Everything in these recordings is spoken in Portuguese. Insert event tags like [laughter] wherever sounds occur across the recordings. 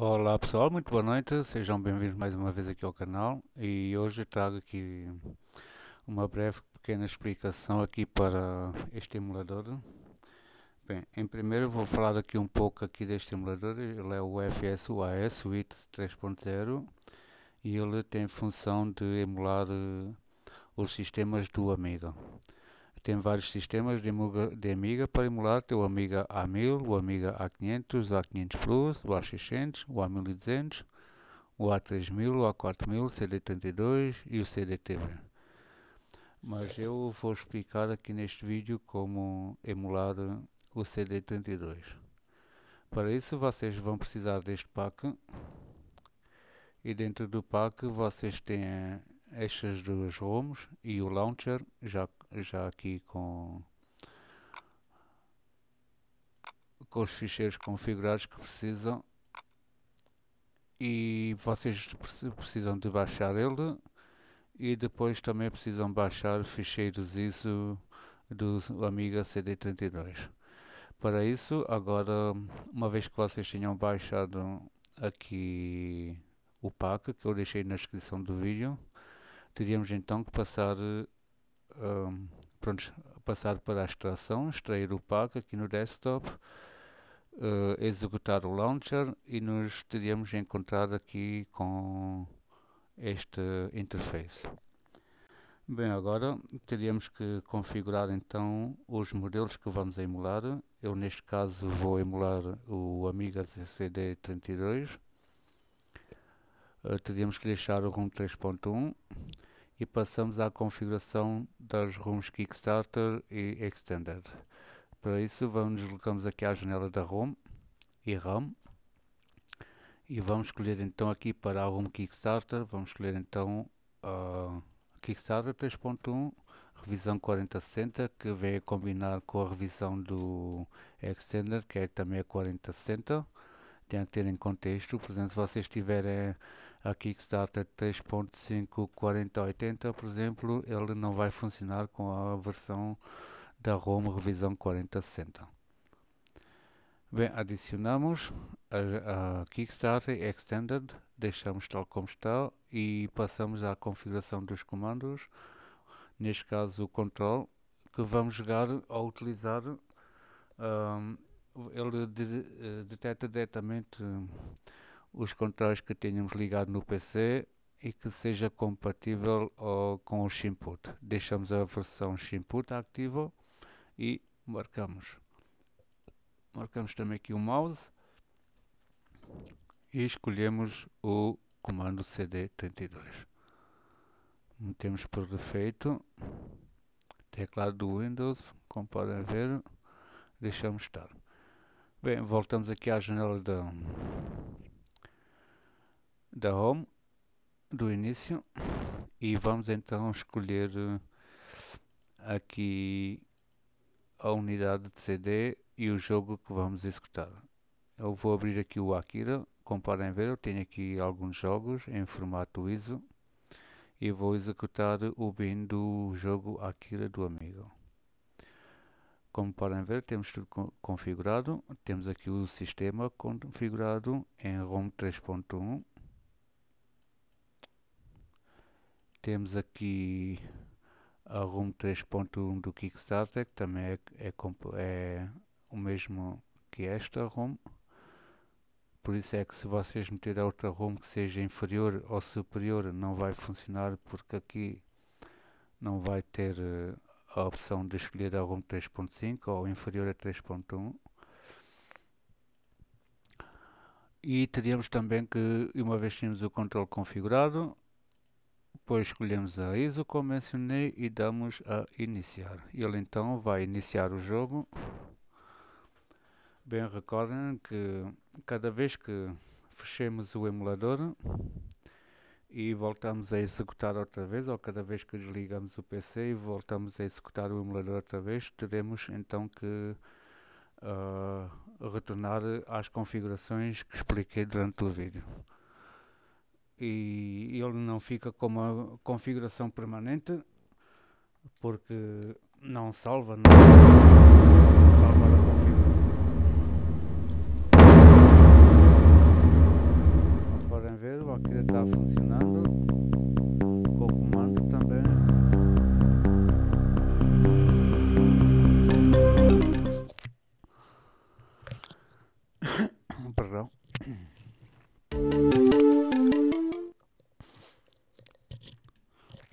Olá pessoal, muito boa noite, sejam bem-vindos mais uma vez aqui ao canal e hoje trago aqui uma breve pequena explicação aqui para este emulador. Bem, em primeiro vou falar aqui um pouco aqui deste emulador, ele é o FSUAS Suite 3.0 e ele tem função de emular eh, os sistemas do Amiga. Tem vários sistemas de, Muga, de Amiga para emular o Amiga A1000, o Amiga A500, o A500 Plus, o A600, o A1200, o A3000, o A4000, o CD32 e o CDTV. Mas eu vou explicar aqui neste vídeo como emular o CD32. Para isso vocês vão precisar deste pack e dentro do pack vocês têm estas duas ROMs e o launcher já já aqui com, com os ficheiros configurados que precisam e vocês precisam de baixar ele e depois também precisam baixar ficheiros ISO do Amiga CD32. Para isso, agora, uma vez que vocês tenham baixado aqui o pack que eu deixei na descrição do vídeo, teríamos então que passar um, pronto, passar para a extração, extrair o pack aqui no desktop, uh, executar o launcher e nos teríamos encontrado aqui com esta interface. Bem, agora teríamos que configurar então os modelos que vamos emular. Eu neste caso vou emular o Amiga cd 32 Uh, teríamos que deixar o ROM 3.1 e passamos à configuração das ROMs Kickstarter e Extended. Para isso vamos, deslocamos aqui à janela da ROM e RAM e vamos escolher então aqui para a ROM Kickstarter, vamos escolher então a Kickstarter 3.1 revisão 4060 que vem a combinar com a revisão do Extended que é também a 4060 tem que ter em contexto, por exemplo se vocês tiverem a Kickstarter 3.54080, por exemplo, ele não vai funcionar com a versão da ROM revisão 4060. Bem, adicionamos a, a, Kickstarter Extended, deixamos tal como está e passamos à configuração dos comandos, neste caso o control, que vamos jogar ao utilizar. Um, ele de, eh, detecta diretamente os controles que tenhamos ligado no PC e que seja compatível uh, com o Shimput. Deixamos a versão Shimput ativa e marcamos. Marcamos também aqui o mouse e escolhemos o comando CD32. Metemos por defeito teclado do Windows, como podem ver, deixamos estar. Bem, voltamos aqui à janela da, da home do início e vamos então escolher eh, aqui a unidade de CD e o jogo que vamos executar. Eu vou abrir aqui o Akira, como podem ver eu tenho aqui alguns jogos em formato ISO e vou executar o bin do jogo Akira do amigo. Como podem ver temos tudo configurado, temos aqui o sistema configurado em ROM 3.1 Temos aqui a ROM 3.1 do Kickstarter, que também é, é, é, o mesmo que esta ROM. Por isso é que se vocês meterem outra ROM que seja inferior ou superior, não vai funcionar, porque aqui não vai ter eh, a opção de escolher a ROM 3.5 ou inferior a 3.1. E teríamos também que, uma vez tínhamos o controle configurado, depois escolhemos a ISO, como mencionei, e damos a iniciar. Ele então vai iniciar o jogo. Bem, recordem que cada vez que fechemos o emulador e voltamos a executar outra vez, ou cada vez que desligamos o PC e voltamos a executar o emulador outra vez, teremos então que uh, retornar às configurações que expliquei durante o vídeo e ele não fica com uma configuração permanente porque não salva, não salva, salva a configuração. Podem ver, o Akira está funcionando com o comando também. [coughs] Perdão.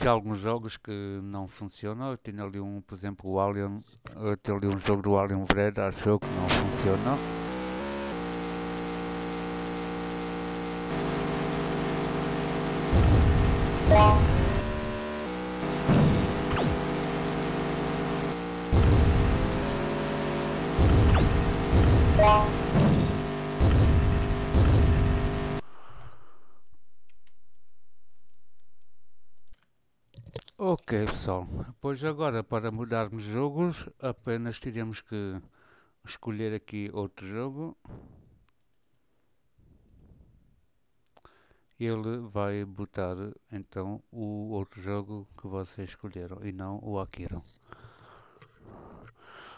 que alguns jogos que não funcionam. Eu tinha ali um, por exemplo, o Alien. Eu tinha ali um jogo do Alien Vred, acho que não funcionou. Ok, pessoal. Pois agora, para mudarmos jogos, apenas teremos que escolher aqui outro jogo. Ele vai botar, então, o outro jogo que vocês escolheram e não o Akira.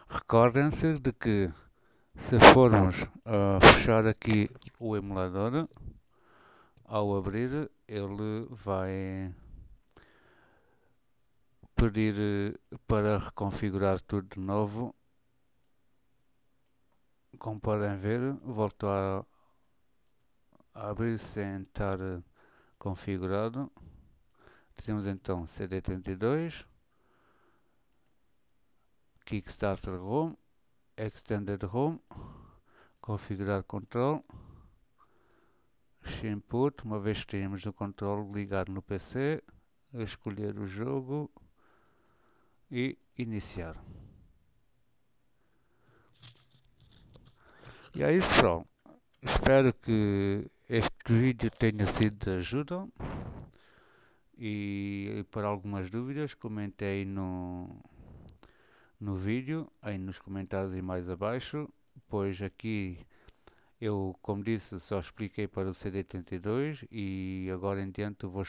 Recordem-se de que, se formos fechar aqui o emulador, ao abrir, ele vai pedir eh, para reconfigurar tudo de novo como podem ver volto a, abrir sem estar eh, configurado temos então CD32 Kickstarter ROM Extended ROM configurar control input, uma vez que temos o control ligado no PC escolher o jogo e iniciar. E é isso pessoal, espero que este vídeo tenha sido de ajuda e, e para algumas dúvidas comentei no, no vídeo, aí nos comentários e mais abaixo, pois aqui eu, como disse, só expliquei para o CD32 e agora em diante vou,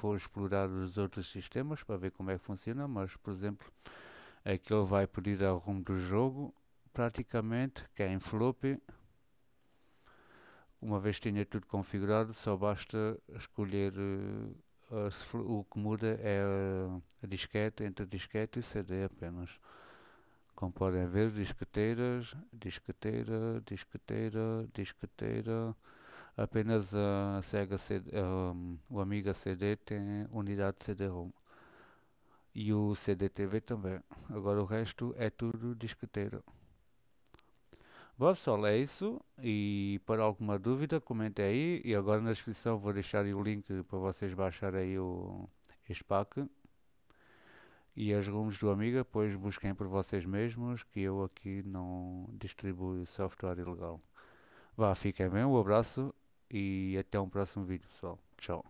vou, explorar os outros sistemas para ver como é que funciona, mas, por exemplo, aquilo vai pedir ao rumo do jogo, praticamente, que é em floppy. Uma vez que tenha tudo configurado, só basta escolher eh, o que muda é a disquete, entre disquete e CD apenas. Como podem ver, disqueteiras, disqueteira, disqueteira, disqueteira. Apenas a Sega CD, um, o Amiga CD tem unidade CD-ROM. E o CDTV também. Agora o resto é tudo disqueteira. Bom pessoal, é isso. E para alguma dúvida, comente aí. E agora na descrição vou deixar o link para vocês baixarem aí o, este pack. E os rumos do Amiga, pois busquem por vocês mesmos, que eu aqui não distribuo software ilegal. Vá, fiquem bem, um abraço e até um próximo vídeo, pessoal. Tchau.